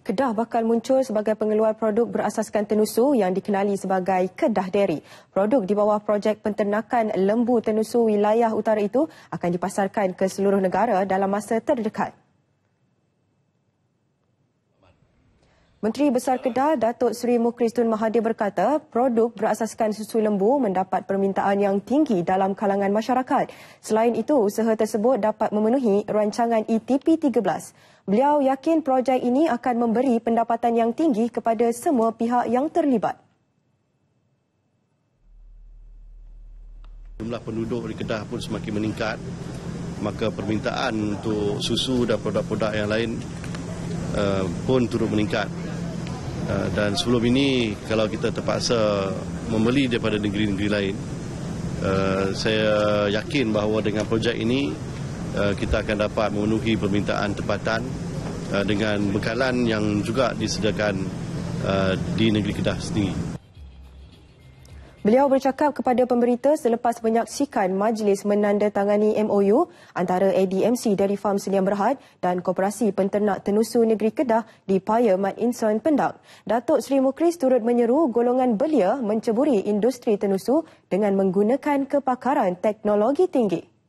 Kedah bakal muncul sebagai pengeluar produk berasaskan tenusu yang dikenali sebagai Kedah Dairy. Produk di bawah projek penternakan lembu tenusu wilayah utara itu akan dipasarkan ke seluruh negara dalam masa terdekat. Menteri Besar Kedah Datuk Seri Mukhris Tun Mahathir berkata produk berasaskan susu lembu mendapat permintaan yang tinggi dalam kalangan masyarakat. Selain itu, usaha tersebut dapat memenuhi rancangan ETP 13. Beliau yakin projek ini akan memberi pendapatan yang tinggi kepada semua pihak yang terlibat. Jumlah penduduk di Kedah pun semakin meningkat. Maka permintaan untuk susu dan produk-produk yang lain uh, pun turut meningkat. Eh, dan sebelum ini kalau kita terpaksa membeli daripada negeri-negeri lain eh, saya yakin bahawa dengan projek ini eh, kita akan dapat memenuhi permintaan tempatan dengan bekalan yang juga disediakan di negeri Kedah sendiri Beliau bercakap kepada pemberita selepas menyaksikan majlis menandatangani MOU antara ADMC dari Farm Selian Berhad dan Koperasi Penternak Tenusu Negeri Kedah di Paya Mat Insan Pendak. Datuk Sri Mukris turut menyeru golongan belia menceburi industri tenusu dengan menggunakan kepakaran teknologi tinggi.